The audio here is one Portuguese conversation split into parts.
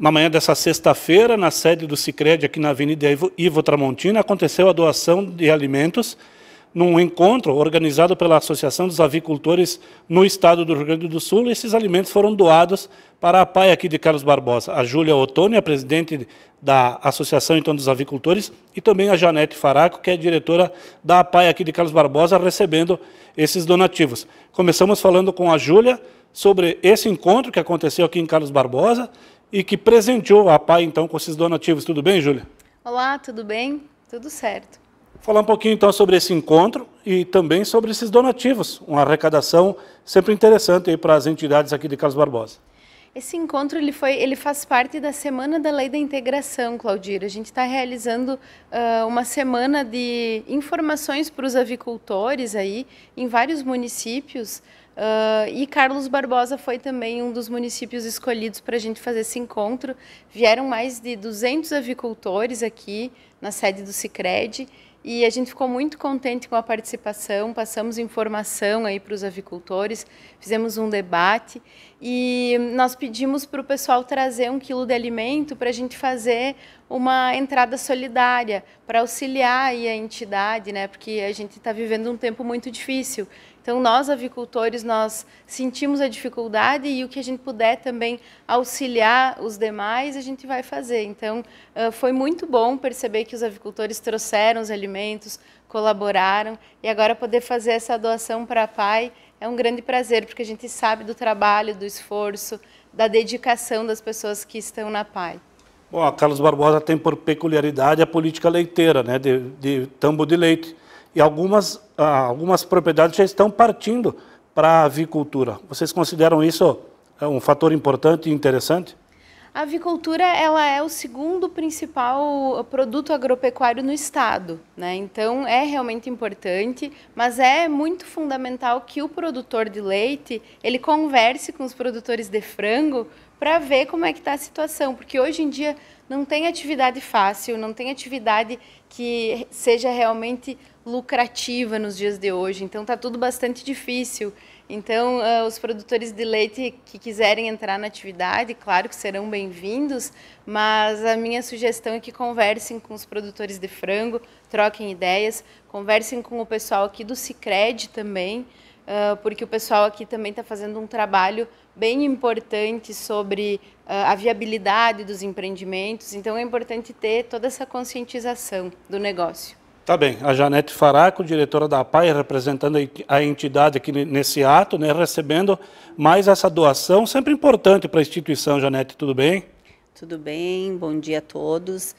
na manhã dessa sexta-feira, na sede do Sicredi aqui na Avenida Ivo, Tramontina, aconteceu a doação de alimentos num encontro organizado pela Associação dos Avicultores no estado do Rio Grande do Sul. Esses alimentos foram doados para a PAI aqui de Carlos Barbosa. A Júlia Ottoni, a presidente da Associação então, dos Avicultores, e também a Janete Faraco, que é diretora da PAI aqui de Carlos Barbosa, recebendo esses donativos. Começamos falando com a Júlia sobre esse encontro que aconteceu aqui em Carlos Barbosa e que presenteou a PAI, então, com esses donativos. Tudo bem, Júlia? Olá, tudo bem? Tudo certo. falar um pouquinho, então, sobre esse encontro e também sobre esses donativos. Uma arrecadação sempre interessante para as entidades aqui de Carlos Barbosa. Esse encontro ele foi, ele faz parte da Semana da Lei da Integração, Claudira. A gente está realizando uh, uma semana de informações para os avicultores aí em vários municípios Uh, e Carlos Barbosa foi também um dos municípios escolhidos para a gente fazer esse encontro. Vieram mais de 200 avicultores aqui na sede do Cicred e a gente ficou muito contente com a participação, passamos informação aí para os avicultores, fizemos um debate e nós pedimos para o pessoal trazer um quilo de alimento para a gente fazer uma entrada solidária, para auxiliar aí a entidade, né? porque a gente está vivendo um tempo muito difícil. Então, nós avicultores, nós sentimos a dificuldade e o que a gente puder também auxiliar os demais, a gente vai fazer. Então, foi muito bom perceber que os avicultores trouxeram os alimentos, colaboraram e agora poder fazer essa doação para a PAI é um grande prazer, porque a gente sabe do trabalho, do esforço, da dedicação das pessoas que estão na PAI. Bom, a Carlos Barbosa tem por peculiaridade a política leiteira, né, de, de tambo de leite. E algumas ah, algumas propriedades já estão partindo para a avicultura. Vocês consideram isso é, um fator importante e interessante? A avicultura ela é o segundo principal uh, produto agropecuário no estado, né? Então é realmente importante, mas é muito fundamental que o produtor de leite ele converse com os produtores de frango para ver como é que está a situação, porque hoje em dia não tem atividade fácil, não tem atividade que seja realmente lucrativa nos dias de hoje, então está tudo bastante difícil. Então, uh, os produtores de leite que quiserem entrar na atividade, claro que serão bem-vindos, mas a minha sugestão é que conversem com os produtores de frango, troquem ideias, conversem com o pessoal aqui do Cicred também, uh, porque o pessoal aqui também está fazendo um trabalho bem importante sobre uh, a viabilidade dos empreendimentos, então é importante ter toda essa conscientização do negócio. Tá bem. A Janete Faraco, diretora da APAI, representando a entidade aqui nesse ato, né, recebendo mais essa doação, sempre importante para a instituição. Janete, tudo bem? Tudo bem, bom dia a todos.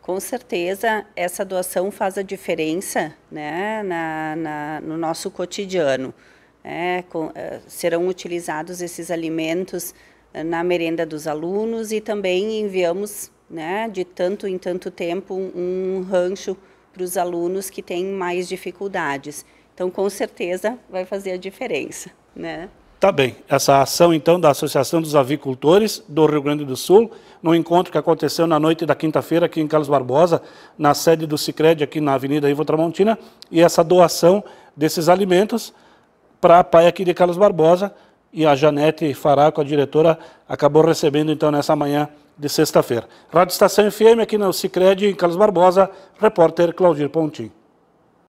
Com certeza, essa doação faz a diferença né, na, na no nosso cotidiano. É, com, eh, serão utilizados esses alimentos eh, na merenda dos alunos e também enviamos, né, de tanto em tanto tempo, um rancho para os alunos que têm mais dificuldades. Então, com certeza, vai fazer a diferença. Né? Tá bem. Essa ação, então, da Associação dos Avicultores do Rio Grande do Sul, no encontro que aconteceu na noite da quinta-feira aqui em Carlos Barbosa, na sede do Cicred, aqui na Avenida Ivo Tramontina, e essa doação desses alimentos para a aqui de Carlos Barbosa, e a Janete Faraco, a diretora, acabou recebendo então nessa manhã de sexta-feira. Rádio Estação FM aqui no Sicredi em Carlos Barbosa, repórter Claudir Pontinho.